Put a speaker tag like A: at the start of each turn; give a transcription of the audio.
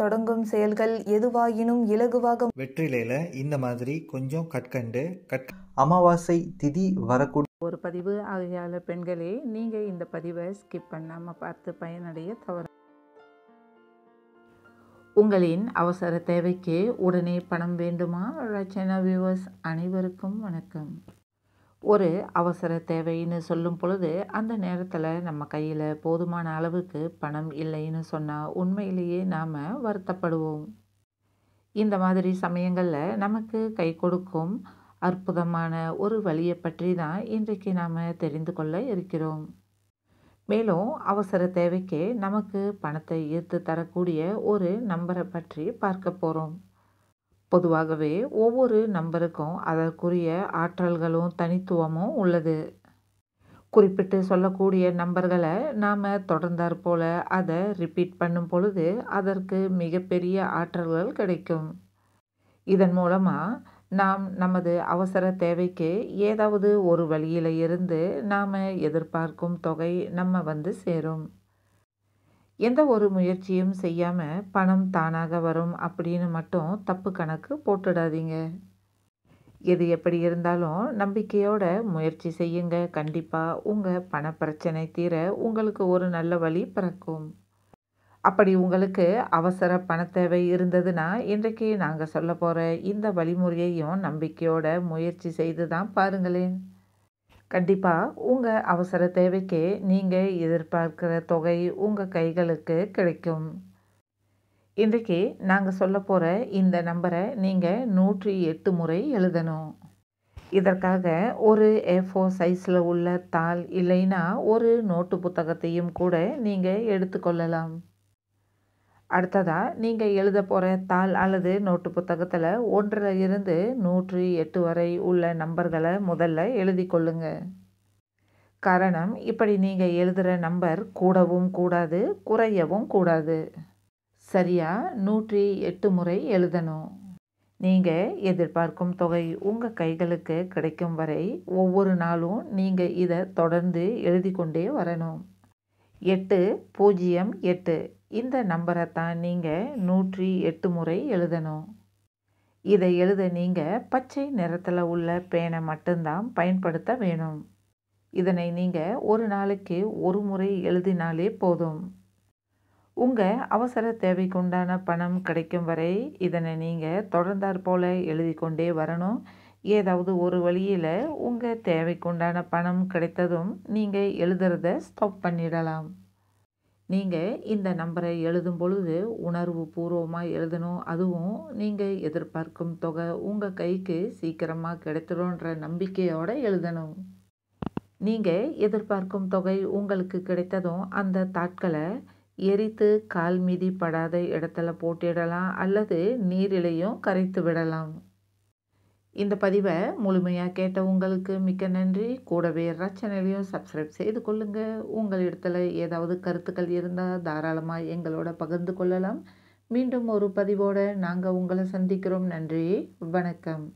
A: தொடங்கும் செயல்கள் எதுவாயினும் இலகுவாக வெற்றிலையில இந்த மாதிரி கொஞ்சம் கற்கண்டு கட் அமாவாசை திதி வரக்கூடிய ஒரு பதிவு ஆகையால பெண்களே நீங்க இந்த பதிவை ஸ்கிப் பண்ணாம பார்த்து பயனடைய தவறு உங்களின் அவசர தேவைக்கு உடனே பணம் வேண்டுமா ரச்சனா வியூவர்ஸ் அனைவருக்கும் வணக்கம் ஒரு அவசர தேவைன்னு சொல்லும் பொழுது அந்த நேரத்தில் நம்ம கையில் போதுமான அளவுக்கு பணம் இல்லைன்னு சொன்னால் உண்மையிலேயே நாம் வருத்தப்படுவோம் இந்த மாதிரி சமயங்களில் நமக்கு கை கொடுக்கும் அற்புதமான ஒரு வழியை பற்றி தான் இன்றைக்கு நாம் தெரிந்து கொள்ள இருக்கிறோம் மேலும் அவசர தேவைக்கு நமக்கு பணத்தை ஈர்த்து தரக்கூடிய ஒரு நம்பரை பற்றி பார்க்க போகிறோம் பொதுவாகவே ஒவ்வொரு நம்பருக்கும் அதற்குரிய ஆற்றல்களும் தனித்துவமும் உள்ளது குறிப்பிட்டு சொல்லக்கூடிய நம்பர்களை நாம் தொடர்ந்தாற் போல் அதை ரிப்பீட் பண்ணும் பொழுது அதற்கு மிகப்பெரிய ஆற்றல்கள் கிடைக்கும் இதன் மூலமாக நாம் நமது அவசர தேவைக்கு ஏதாவது ஒரு வழியில் இருந்து நாம் எதிர்பார்க்கும் தொகை நம்ம வந்து சேரும் எந்த ஒரு முயற்சியும் செய்யாமல் பணம் தானாக வரும் அப்படின்னு மட்டும் தப்பு கணக்கு போட்டுடாதீங்க எது எப்படி இருந்தாலும் நம்பிக்கையோட முயற்சி செய்யுங்க கண்டிப்பாக உங்கள் பண பிரச்சனை தீர உங்களுக்கு ஒரு நல்ல வழி பிறக்கும் அப்படி உங்களுக்கு அவசர பண தேவை இருந்ததுன்னா இன்றைக்கு நாங்கள் சொல்ல போகிற இந்த வழிமுறையையும் நம்பிக்கையோட முயற்சி செய்து தான் பாருங்களேன் கண்டிப்பாக உங்கள் அவசர தேவைக்கு நீங்கள் எதிர்பார்க்கிற தொகை உங்கள் கைகளுக்கு கிடைக்கும் இன்றைக்கு நாங்கள் சொல்ல போகிற இந்த நம்பரை நீங்கள் நூற்றி எட்டு முறை எழுதணும் இதற்காக ஒரு ஏ ஃபோர் சைஸில் உள்ள தாள் இல்லைன்னா ஒரு நோட்டு புத்தகத்தையும் கூட நீங்கள் எடுத்துக்கொள்ளலாம் அடுத்ததாக நீங்கள் எழுத போகிற தாள் அல்லது நோட்டு புத்தகத்தில் ஒன்றில் இருந்து நூற்றி எட்டு வரை உள்ள நம்பர்களை முதல்ல எழுதி கொள்ளுங்க காரணம் இப்படி நீங்கள் எழுதுகிற நம்பர் கூடவும் கூடாது குறையவும் கூடாது சரியாக நூற்றி எட்டு முறை எழுதணும் நீங்கள் எதிர்பார்க்கும் தொகை உங்கள் கைகளுக்கு கிடைக்கும் வரை ஒவ்வொரு நாளும் நீங்கள் இதை தொடர்ந்து எழுதி கொண்டே வரணும் எட்டு பூஜ்ஜியம் எட்டு இந்த நம்பரை தான் நீங்கள் நூற்றி எட்டு முறை எழுதணும் இதை எழுத நீங்கள் பச்சை நிறத்தில் உள்ள பேனை மட்டும்தான் பயன்படுத்த வேணும் இதனை நீங்கள் ஒரு நாளைக்கு ஒரு முறை எழுதினாலே போதும் உங்கள் அவசர தேவைக்குண்டான பணம் கிடைக்கும் வரை இதனை நீங்கள் தொடர்ந்தாற் போல எழுதி கொண்டே வரணும் ஏதாவது ஒரு வழியில் உங்கள் தேவைக்குண்டான பணம் கிடைத்ததும் நீங்கள் எழுதுறத ஸ்டாப் பண்ணிடலாம் நீங்கள் இந்த நம்பரை எழுதும் பொழுது உணர்வு பூர்வமாக எழுதணும் அதுவும் நீங்கள் எதிர்பார்க்கும் தொகை உங்கள் கைக்கு சீக்கிரமாக கிடைத்துடும்ன்ற நம்பிக்கையோடு எழுதணும் நீங்கள் எதிர்பார்க்கும் தொகை உங்களுக்கு கிடைத்ததும் அந்த தாட்களை எரித்து கால் மீதி படாத இடத்துல போட்டிடலாம் அல்லது நீரிலையும் கரைத்து விடலாம் இந்த பதிவை முழுமையாக கேட்ட உங்களுக்கு மிக்க நன்றி கூடவே ரச்சனையிலையும் சப்ஸ்கிரைப் செய்து கொள்ளுங்கள் உங்கள் இடத்துல ஏதாவது கருத்துக்கள் இருந்தால் தாராளமாக எங்களோட பகிர்ந்து கொள்ளலாம் மீண்டும் ஒரு பதிவோடு நாங்கள் உங்களை சந்திக்கிறோம் நன்றி வணக்கம்